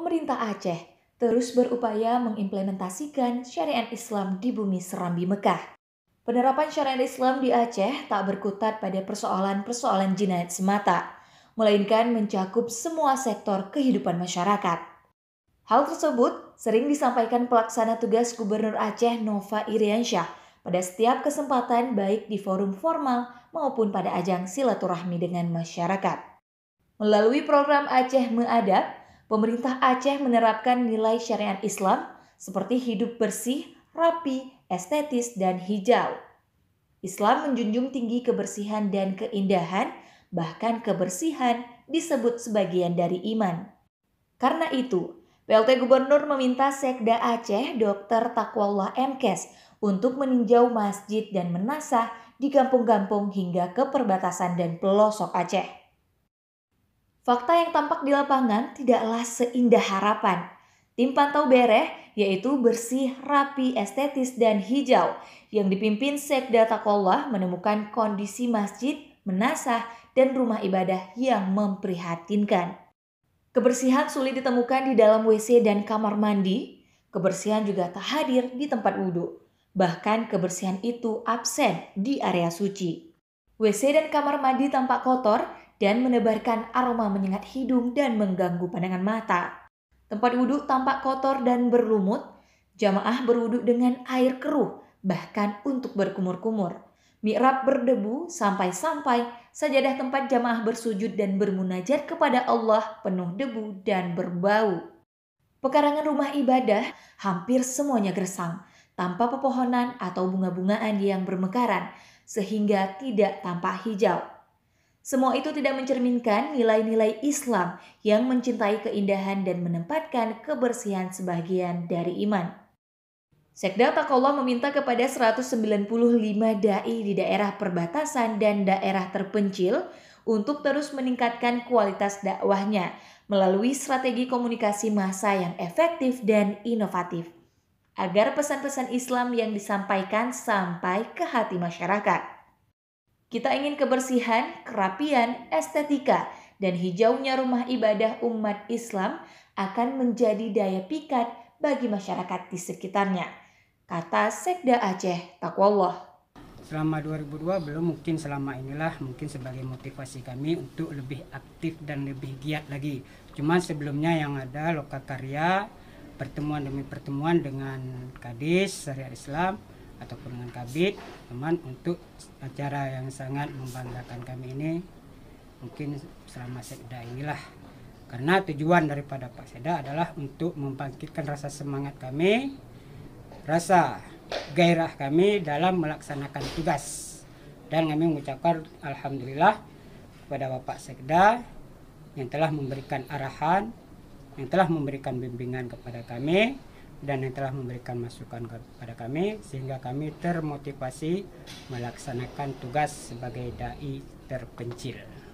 pemerintah Aceh terus berupaya mengimplementasikan syariat Islam di bumi Serambi Mekah. Penerapan syariat Islam di Aceh tak berkutat pada persoalan-persoalan jinayat semata, melainkan mencakup semua sektor kehidupan masyarakat. Hal tersebut sering disampaikan pelaksana tugas Gubernur Aceh Nova Iriansyah pada setiap kesempatan baik di forum formal maupun pada ajang silaturahmi dengan masyarakat. Melalui program Aceh Meadab, pemerintah Aceh menerapkan nilai syariat Islam seperti hidup bersih, rapi, estetis, dan hijau. Islam menjunjung tinggi kebersihan dan keindahan, bahkan kebersihan disebut sebagian dari iman. Karena itu, PLT Gubernur meminta Sekda Aceh Dr. Takwallah Mkes untuk meninjau masjid dan menasah di kampung-kampung hingga ke perbatasan dan pelosok Aceh. Fakta yang tampak di lapangan tidaklah seindah harapan. Tim pantau bereh yaitu bersih, rapi, estetis, dan hijau yang dipimpin Sekda Takwallah menemukan kondisi masjid, menasah, dan rumah ibadah yang memprihatinkan. Kebersihan sulit ditemukan di dalam WC dan kamar mandi. Kebersihan juga tak hadir di tempat wudhu. Bahkan kebersihan itu absen di area suci. WC dan kamar mandi tampak kotor dan menebarkan aroma menyengat hidung dan mengganggu pandangan mata. Tempat wudhu tampak kotor dan berlumut. Jamaah berwudhu dengan air keruh, bahkan untuk berkumur-kumur. Mi'rab berdebu sampai-sampai sajadah tempat jamaah bersujud dan bermunajat kepada Allah penuh debu dan berbau. Pekarangan rumah ibadah hampir semuanya gersang, tanpa pepohonan atau bunga-bungaan yang bermekaran, sehingga tidak tampak hijau. Semua itu tidak mencerminkan nilai-nilai Islam yang mencintai keindahan dan menempatkan kebersihan sebagian dari iman. Sekda Takollah meminta kepada 195 dai di daerah perbatasan dan daerah terpencil untuk terus meningkatkan kualitas dakwahnya melalui strategi komunikasi massa yang efektif dan inovatif agar pesan-pesan Islam yang disampaikan sampai ke hati masyarakat. Kita ingin kebersihan, kerapian, estetika, dan hijaunya rumah ibadah umat Islam akan menjadi daya pikat bagi masyarakat di sekitarnya. Kata Sekda Aceh Takwallah. Selama 2002 belum mungkin selama inilah mungkin sebagai motivasi kami untuk lebih aktif dan lebih giat lagi. Cuma sebelumnya yang ada loka karya pertemuan demi pertemuan dengan Kadis Syariah Islam ataupun dengan kabit teman untuk acara yang sangat membanggakan kami ini mungkin selama sekda inilah karena tujuan daripada Pak Seda adalah untuk membangkitkan rasa semangat kami rasa gairah kami dalam melaksanakan tugas dan kami mengucapkan Alhamdulillah kepada Bapak Sekda yang telah memberikan arahan yang telah memberikan bimbingan kepada kami dan yang telah memberikan masukan kepada kami sehingga kami termotivasi melaksanakan tugas sebagai dai terpencil.